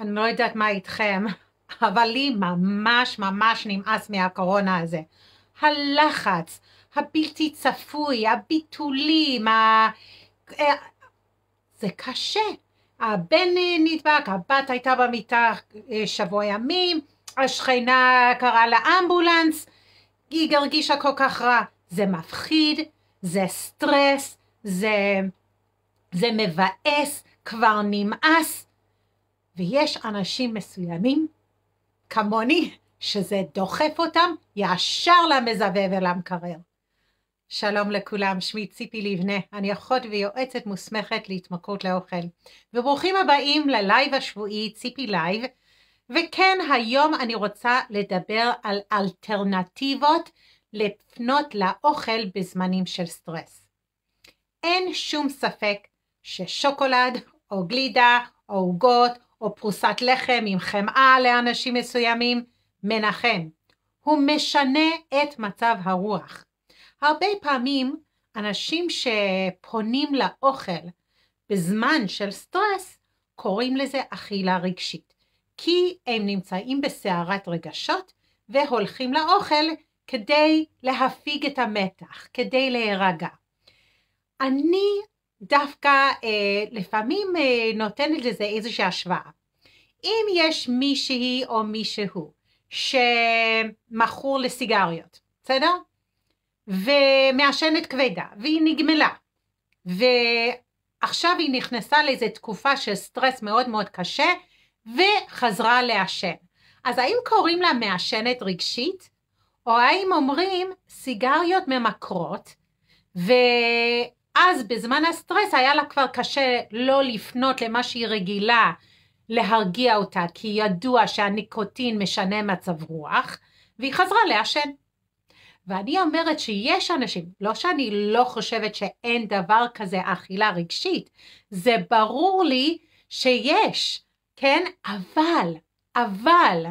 אני לא יודעת מה איתכם, אבל לי ממש ממש נמאס מהקורונה הזה. הלחץ, הבלתי צפוי, הביטולים, ה... אה, זה קשה. הבן אה, נדבק, הבת הייתה במיטה אה, שבוע ימים, השכנה קראה לאמבולנס, היא הרגישה כל כך רע. זה מפחיד, זה סטרס, זה, זה מבאס, כבר נמאס. ויש אנשים מסוימים, כמוני, שזה דוחף אותם ישר למזווה ולמקרר. שלום לכולם, שמי ציפי לבנה, אני אחות ויועצת מוסמכת להתמכרות לאוכל. וברוכים הבאים ללייב השבועי ציפי לייב. וכן, היום אני רוצה לדבר על אלטרנטיבות לפנות לאוכל בזמנים של סטרס. אין שום ספק ששוקולד או גלידה או עוגות או פרוסת לחם עם חמאה לאנשים מסוימים, מנחם. הוא משנה את מצב הרוח. הרבה פעמים אנשים שפונים לאוכל בזמן של סטרס, קוראים לזה אכילה רגשית, כי הם נמצאים בסערת רגשות והולכים לאוכל כדי להפיג את המתח, כדי להירגע. אני דווקא אה, לפעמים אה, נותנת לזה איזושהי השוואה. אם יש מישהי או מישהו שמכור לסיגריות, בסדר? ומעשנת כבדה, והיא נגמלה, ועכשיו היא נכנסה לאיזו תקופה של סטרס מאוד מאוד קשה, וחזרה לעשן. אז האם קוראים לה מעשנת רגשית? או האם אומרים סיגריות ממכרות, ו... אז בזמן הסטרס היה לה כבר קשה לא לפנות למה שהיא רגילה להרגיע אותה, כי ידוע שהניקוטין משנה מצב רוח, והיא חזרה לעשן. ואני אומרת שיש אנשים, לא שאני לא חושבת שאין דבר כזה אכילה רגשית, זה ברור לי שיש, כן? אבל, אבל,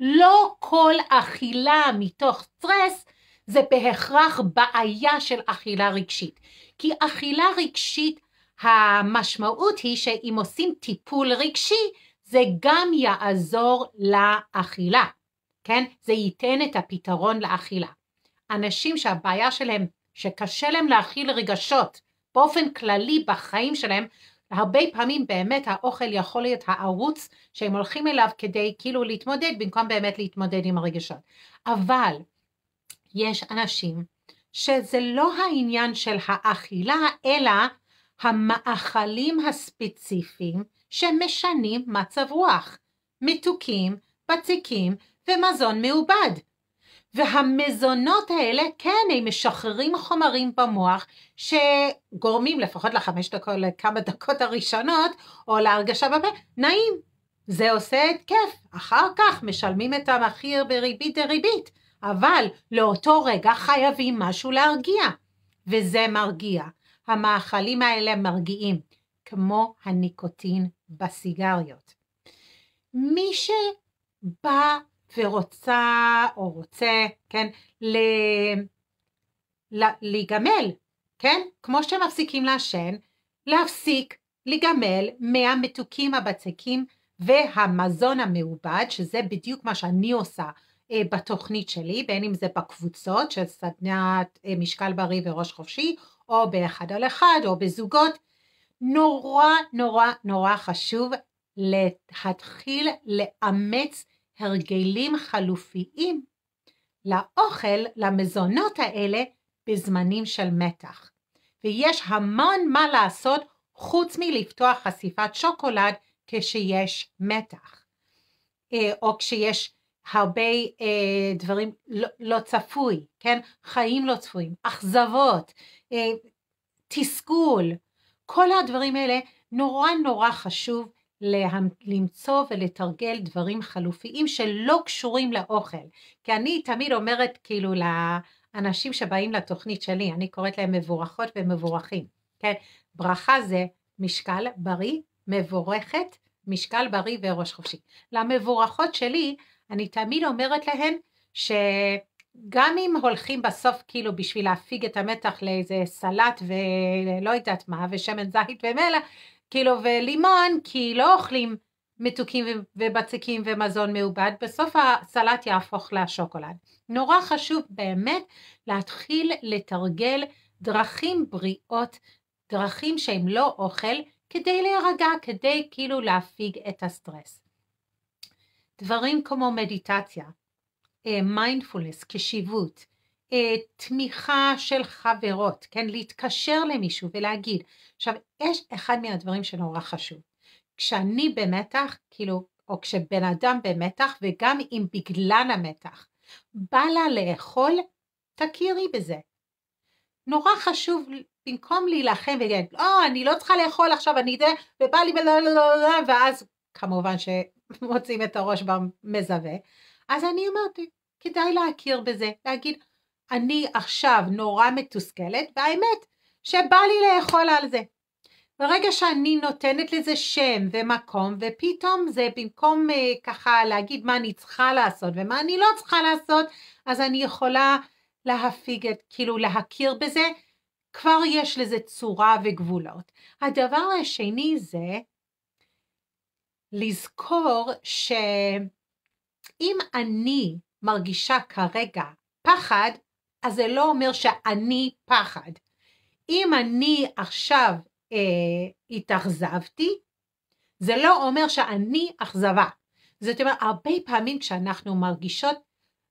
לא כל אכילה מתוך סטרס זה בהכרח בעיה של אכילה רגשית. כי אכילה רגשית, המשמעות היא שאם עושים טיפול רגשי, זה גם יעזור לאכילה, כן? זה ייתן את הפתרון לאכילה. אנשים שהבעיה שלהם, שקשה להם להכיל רגשות באופן כללי בחיים שלהם, הרבה פעמים באמת האוכל יכול להיות הערוץ שהם הולכים אליו כדי כאילו להתמודד במקום באמת להתמודד עם הרגשות. אבל יש אנשים שזה לא העניין של האכילה, אלא המאכלים הספציפיים שמשנים מצב רוח, מתוקים, בציקים ומזון מעובד. והמזונות האלה, כן, הם משחררים חומרים במוח שגורמים לפחות לחמש דקות, לכמה דקות הראשונות, או להרגשה בפה, נעים. זה עושה התקף. אחר כך משלמים את המחיר בריבית דריבית. אבל לאותו רגע חייבים משהו להרגיע, וזה מרגיע. המאכלים האלה מרגיעים, כמו הניקוטין בסיגריות. מי שבא ורוצה או רוצה, כן, ל... ל... להיגמל, כן? כמו שמפסיקים לעשן, להפסיק להיגמל מהמתוקים הבצקים והמזון המעובד, שזה בדיוק מה שאני עושה אה, בתוכנית שלי, בין אם זה בקבוצות של סדנת אה, משקל בריא וראש חופשי, או באחד על אחד, או בזוגות. נורא נורא נורא חשוב להתחיל לאמץ הרגלים חלופיים לאוכל, למזונות האלה, בזמנים של מתח. ויש המון מה לעשות חוץ מלפתוח חשיפת שוקולד כשיש מתח. אה, או כשיש הרבה אה, דברים לא, לא צפוי, כן? חיים לא צפויים, אכזבות, אה, תסכול, כל הדברים האלה נורא נורא חשוב למצוא ולתרגל דברים חלופיים שלא קשורים לאוכל. כי אני תמיד אומרת כאילו לאנשים שבאים לתוכנית שלי, אני קוראת להם מבורכות ומבורכים, כן? ברכה זה משקל בריא, מבורכת, משקל בריא וראש חופשי. למבורכות שלי אני תמיד אומרת להם שגם אם הולכים בסוף כאילו בשביל להפיג את המתח לאיזה סלט ולא יודעת מה ושמן זית ומלח כאילו ולימון כי לא אוכלים מתוקים ובצקים ומזון מעובד, בסוף הסלט יהפוך לשוקולד. נורא חשוב באמת להתחיל לתרגל דרכים בריאות, דרכים שהם לא אוכל, כדי להירגע, כדי כאילו להפיג את הסטרס. דברים כמו מדיטציה, מיינדפולנס אה, קשיבות, אה, תמיכה של חברות, כן, להתקשר למישהו ולהגיד. עכשיו, יש אחד מהדברים שנורא חשוב. כשאני במתח, כאילו, או כשבן אדם במתח, וגם אם בגלל המתח, בא לה לאכול, תכירי בזה. נורא חשוב, במקום להילחם ולהגיד, לא, אני לא צריכה לאכול עכשיו, אני זה, ובא לי, ולא, ואז כמובן ש... מוצאים את הראש במזווה, אז אני אמרתי, כדאי להכיר בזה, להגיד, אני עכשיו נורא מתוסכלת, והאמת, שבא לי לאכול על זה. ברגע שאני נותנת לזה שם ומקום, ופתאום זה במקום אה, ככה להגיד מה אני צריכה לעשות ומה אני לא צריכה לעשות, אז אני יכולה להפיג את, כאילו להכיר בזה, כבר יש לזה צורה וגבולות. הדבר השני זה לזכור שאם אני מרגישה כרגע פחד, אז זה לא אומר שאני פחד. אם אני עכשיו אה, התאכזבתי, זה לא אומר שאני אכזבה. זאת אומרת, הרבה פעמים כשאנחנו מרגישות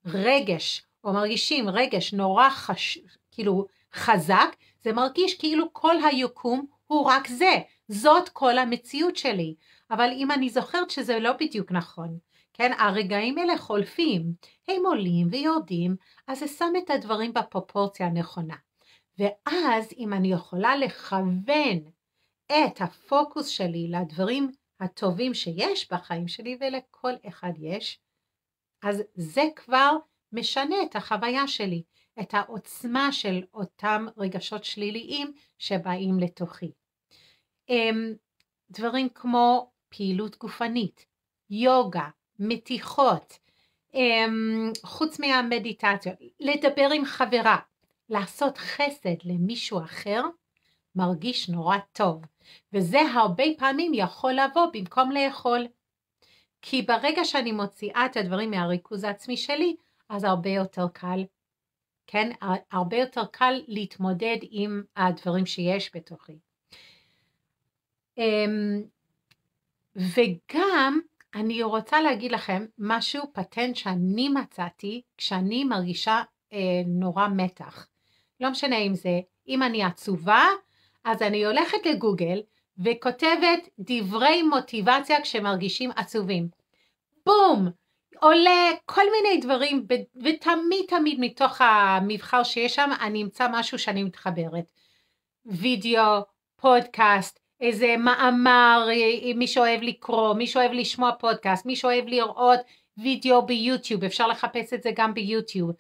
רגש, או מרגישים רגש נורא חש... כאילו חזק, זה מרגיש כאילו כל היקום הוא רק זה, זאת כל המציאות שלי. אבל אם אני זוכרת שזה לא בדיוק נכון, כן, הרגעים האלה חולפים, הם עולים ויורדים, אז זה שם את הדברים בפרופורציה הנכונה. ואז אם אני יכולה לכוון את הפוקוס שלי לדברים הטובים שיש בחיים שלי ולכל אחד יש, אז זה כבר משנה את החוויה שלי, את העוצמה של אותם רגשות שליליים שבאים לתוכי. אמ, דברים כמו פעילות גופנית, יוגה, מתיחות, אמ, חוץ מהמדיטציות, לדבר עם חברה, לעשות חסד למישהו אחר, מרגיש נורא טוב, וזה הרבה פעמים יכול לבוא במקום לאכול. כי ברגע שאני מוציאה את הדברים מהריכוז העצמי שלי, אז הרבה יותר קל, כן? הרבה יותר קל להתמודד עם הדברים שיש בתוכי. אמ, וגם אני רוצה להגיד לכם משהו, פטנט שאני מצאתי כשאני מרגישה אה, נורא מתח. לא משנה אם זה, אם אני עצובה, אז אני הולכת לגוגל וכותבת דברי מוטיבציה כשמרגישים עצובים. בום! עולה כל מיני דברים, ותמיד תמיד מתוך המבחר שיש שם, אני אמצא משהו שאני מתחברת. וידאו, פודקאסט, איזה מאמר, אה, מי שאוהב לקרוא, מי שאוהב לשמוע פודקאסט, מי שאוהב לראות וידאו ביוטיוב, אפשר לחפש את זה גם ביוטיוב.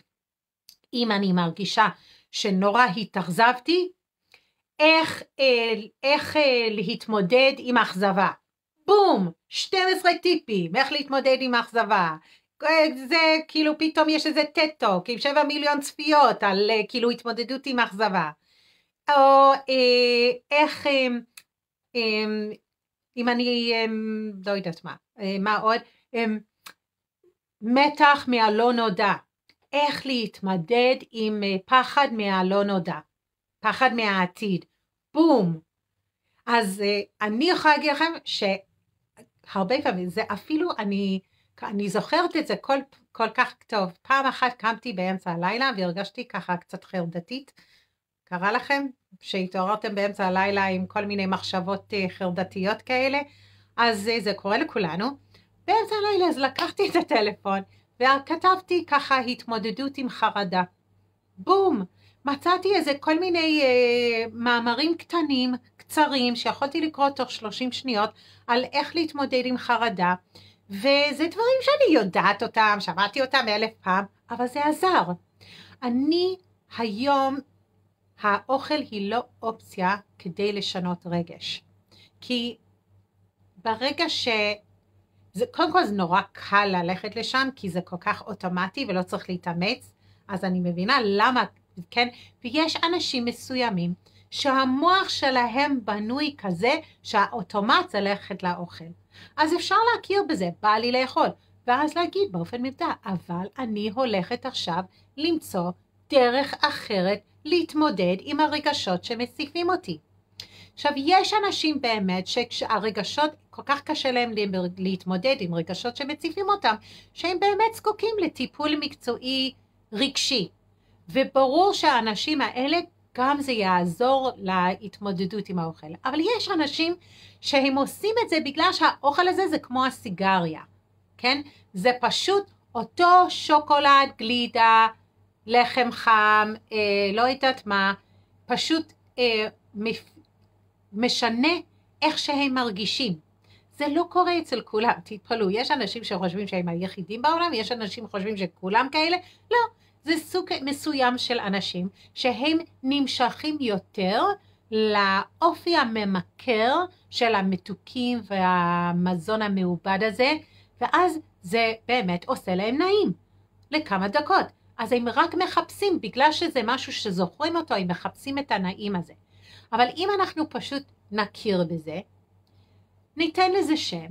אם אני מרגישה שנורא התאכזבתי, איך, אה, איך אה, להתמודד עם אכזבה. בום! 12 טיפים, איך להתמודד עם אכזבה. זה כאילו פתאום יש איזה טט-טוק עם 7 מיליון צפיות על כאילו התמודדות עם אכזבה. או איך... אם אמ, אם אני אם, אמ, לא יודעת מה, אה, מה עוד, אם, אמ, מתח מהלא נודע, איך להתמדד עם אה, פחד מהלא נודע, פחד מהעתיד, בום. אז אה, אני יכולה להגיד לכם שהרבה פעמים, זה אפילו, אני, אני זוכרת את זה כל, כל כך טוב, פעם אחת קמתי באמצע הלילה והרגשתי ככה קצת חרדתית, קרה לכם? שהתעוררתם באמצע הלילה עם כל מיני מחשבות אה, חרדתיות כאלה? אז אה, זה קורה לכולנו. באמצע הלילה אז לקחתי את הטלפון וכתבתי ככה התמודדות עם חרדה. בום! מצאתי איזה כל מיני אה, מאמרים קטנים, קצרים, שיכולתי לקרוא תוך 30 שניות, על איך להתמודד עם חרדה. וזה דברים שאני יודעת אותם, שמעתי אותם אלף פעם, אבל זה עזר. אני היום האוכל היא לא אופציה כדי לשנות רגש. כי ברגע ש... זה, קודם כל זה נורא קל ללכת לשם, כי זה כל כך אוטומטי ולא צריך להתאמץ, אז אני מבינה למה, כן? ויש אנשים מסוימים שהמוח שלהם בנוי כזה שהאוטומט זה ללכת לאוכל. אז אפשר להכיר בזה, בא לי לאכול, ואז להגיד באופן מבדע, אבל אני הולכת עכשיו למצוא דרך אחרת להתמודד עם הרגשות שמציפים אותי. עכשיו, יש אנשים באמת שהרגשות, כל כך קשה להם להתמודד עם רגשות שמציפים אותם, שהם באמת זקוקים לטיפול מקצועי רגשי. וברור שהאנשים האלה, גם זה יעזור להתמודדות עם האוכל. אבל יש אנשים שהם עושים את זה בגלל שהאוכל הזה זה כמו הסיגריה, כן? זה פשוט אותו שוקולד, גלידה, לחם חם, אה, לא יודעת מה, פשוט אה, מפ... משנה איך שהם מרגישים. זה לא קורה אצל כולם, תתפלאו, יש אנשים שחושבים שהם היחידים בעולם, יש אנשים שחושבים שכולם כאלה, לא, זה סוג מסוים של אנשים שהם נמשכים יותר לאופי הממכר של המתוקים והמזון המעובד הזה, ואז זה באמת עושה להם נעים לכמה דקות. אז הם רק מחפשים, בגלל שזה משהו שזוכרים אותו, הם מחפשים את הנעים הזה. אבל אם אנחנו פשוט נכיר בזה, ניתן לזה שם,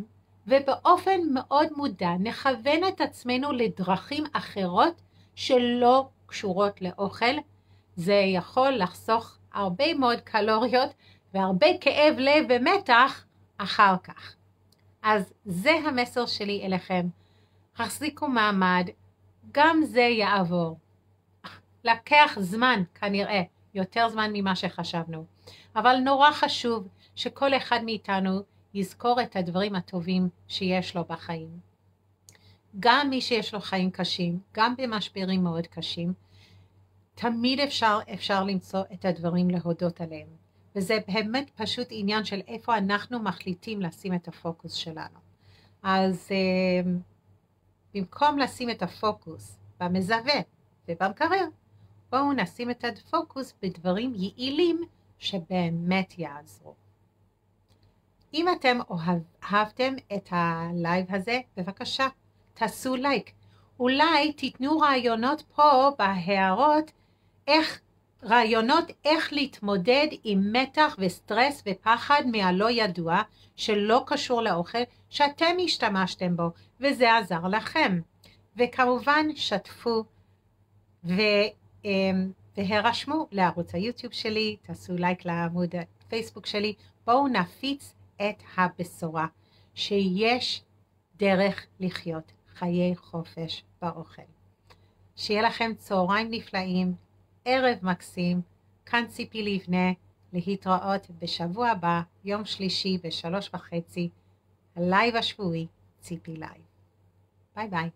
ובאופן מאוד מודע נכוון את עצמנו לדרכים אחרות שלא קשורות לאוכל, זה יכול לחסוך הרבה מאוד קלוריות והרבה כאב לב ומתח אחר כך. אז זה המסר שלי אליכם. החזיקו מעמד, גם זה יעבור. לקח זמן, כנראה, יותר זמן ממה שחשבנו. אבל נורא חשוב שכל אחד מאיתנו יזכור את הדברים הטובים שיש לו בחיים. גם מי שיש לו חיים קשים, גם במשברים מאוד קשים, תמיד אפשר, אפשר למצוא את הדברים להודות עליהם. וזה באמת פשוט עניין של איפה אנחנו מחליטים לשים את הפוקוס שלנו. אז... אה, במקום לשים את הפוקוס במזווה ובמקרר, בואו נשים את הפוקוס בדברים יעילים שבאמת יעזרו. אם אתם אהבתם את הלייב הזה, בבקשה, תעשו לייק. אולי תיתנו רעיונות פה בהערות איך, רעיונות איך להתמודד עם מתח וסטרס ופחד מהלא ידוע שלא קשור לאוכל, שאתם השתמשתם בו, וזה עזר לכם. וכמובן, שתפו אמ, והרשמו לערוץ היוטיוב שלי, תעשו לייק לעמוד הפייסבוק שלי, בואו נפיץ את הבשורה שיש דרך לחיות חיי חופש באוכל. שיהיה לכם צהריים נפלאים, ערב מקסים, כאן ציפי לבנה, להתראות בשבוע הבא, יום שלישי בשלוש וחצי. הלייב השבועי, ציפי לייב. ביי ביי.